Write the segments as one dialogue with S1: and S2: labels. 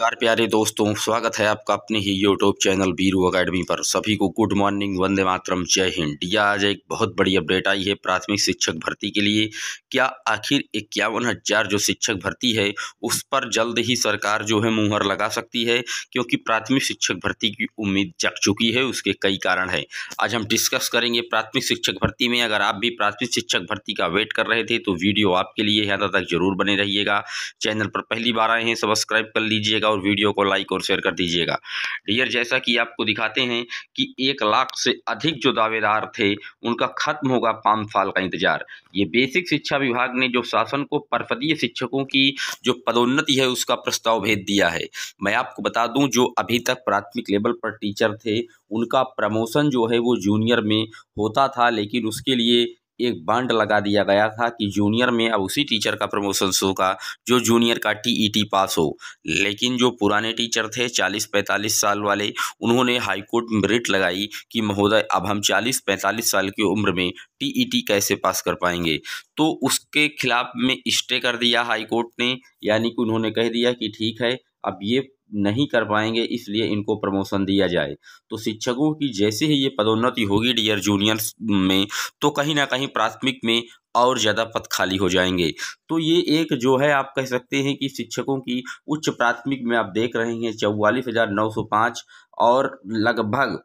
S1: प्यार प्यारे दोस्तों स्वागत है आपका अपने ही यूट्यूब चैनल बीरू अकेडमी पर सभी को गुड मॉर्निंग वंदे मातरम जय हिंद या हाँ, आज एक बहुत बड़ी अपडेट आई है प्राथमिक शिक्षक भर्ती के लिए क्या आखिर इक्यावन हज़ार जो शिक्षक भर्ती है उस पर जल्द ही सरकार जो है मुहर लगा सकती है क्योंकि प्राथमिक शिक्षक भर्ती की उम्मीद जग चुकी है उसके कई कारण है आज हम डिस्कस करेंगे प्राथमिक शिक्षक भर्ती में अगर आप भी प्राथमिक शिक्षक भर्ती का वेट कर रहे थे तो वीडियो आपके लिए यहाँ तक जरूर बने रहिएगा चैनल पर पहली बार आए हैं सब्सक्राइब कर लीजिएगा दीजिएगा और वीडियो को लाइक और शेयर कर दीजिएगा डियर जैसा कि आपको दिखाते हैं कि एक लाख से अधिक जो दावेदार थे उनका खत्म होगा पाँच साल का इंतजार ये बेसिक शिक्षा विभाग ने जो शासन को परपदीय शिक्षकों की जो पदोन्नति है उसका प्रस्ताव भेज दिया है मैं आपको बता दूँ जो अभी तक प्राथमिक लेवल पर टीचर थे उनका प्रमोशन जो है वो जूनियर में होता था लेकिन उसके लिए एक बांड लगा दिया गया था कि जूनियर में अब उसी टीचर का प्रमोशन होगा जो जूनियर का टीईटी e पास हो लेकिन जो पुराने टीचर थे 40-45 साल वाले उन्होंने हाईकोर्ट में रिट लगाई कि महोदय अब हम 40-45 साल की उम्र में टीईटी e कैसे पास कर पाएंगे तो उसके खिलाफ में स्टे कर दिया हाईकोर्ट ने यानी कि उन्होंने कह दिया कि ठीक है अब ये नहीं कर पाएंगे इसलिए इनको प्रमोशन दिया जाए तो शिक्षकों की जैसे ही ये पदोन्नति होगी डियर जूनियर्स में तो कहीं ना कहीं प्राथमिक में और ज़्यादा पद खाली हो जाएंगे तो ये एक जो है आप कह सकते हैं कि शिक्षकों की उच्च प्राथमिक में आप देख रहे हैं चौवालीस हज़ार नौ सौ पाँच और लगभग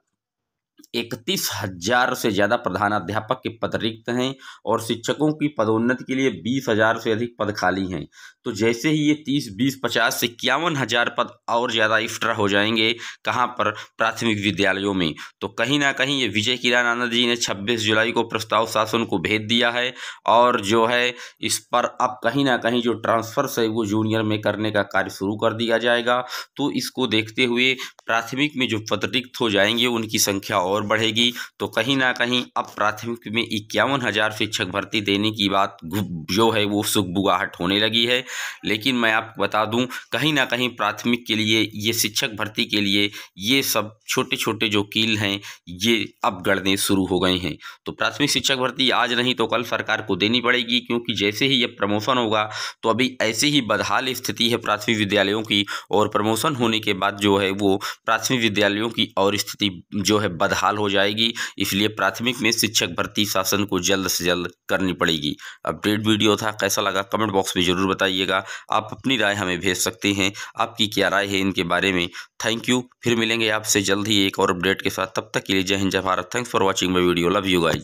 S1: इकतीस हजार से ज़्यादा प्रधानाध्यापक के पद रिक्त हैं और शिक्षकों की पदोन्नति के लिए बीस हजार से अधिक पद खाली हैं तो जैसे ही ये तीस बीस पचास से इक्यावन हजार पद और ज़्यादा एक्स्ट्रा हो जाएंगे कहाँ पर प्राथमिक विद्यालयों में तो कहीं ना कहीं ये विजय किरण आनंद जी ने छब्बीस जुलाई को प्रस्ताव शासन को भेज दिया है और जो है इस पर अब कहीं ना कहीं जो ट्रांसफ़र है वो जूनियर में करने का कार्य शुरू कर दिया जाएगा तो इसको देखते हुए प्राथमिक में जो पद रिक्त हो जाएंगे उनकी संख्या और बढ़ेगी तो कहीं ना कहीं अब प्राथमिक में इक्यावन हज़ार शिक्षक भर्ती देने की बात जो है वो सुखबुगाहट होने लगी है लेकिन मैं आपको बता दूं कहीं ना कहीं प्राथमिक के लिए ये शिक्षक भर्ती के लिए ये सब छोटे छोटे जो कील हैं ये अब गढ़ने शुरू हो गए हैं तो प्राथमिक शिक्षक भर्ती आज नहीं तो कल सरकार को देनी पड़ेगी क्योंकि जैसे ही ये प्रमोशन होगा तो अभी ऐसी ही बदहाल स्थिति है प्राथमिक विद्यालयों की और प्रमोशन होने के बाद जो है वो प्राथमिक विद्यालयों की और स्थिति जो है बदहाल बहाल हो जाएगी इसलिए प्राथमिक में शिक्षक भर्ती शासन को जल्द से जल्द करनी पड़ेगी अपडेट वीडियो था कैसा लगा कमेंट बॉक्स में ज़रूर बताइएगा आप अपनी राय हमें भेज सकते हैं आपकी क्या राय है इनके बारे में थैंक यू फिर मिलेंगे आपसे जल्द ही एक और अपडेट के साथ तब तक के लिए जय हिंद जय Bharat thanks for watching my video love you guys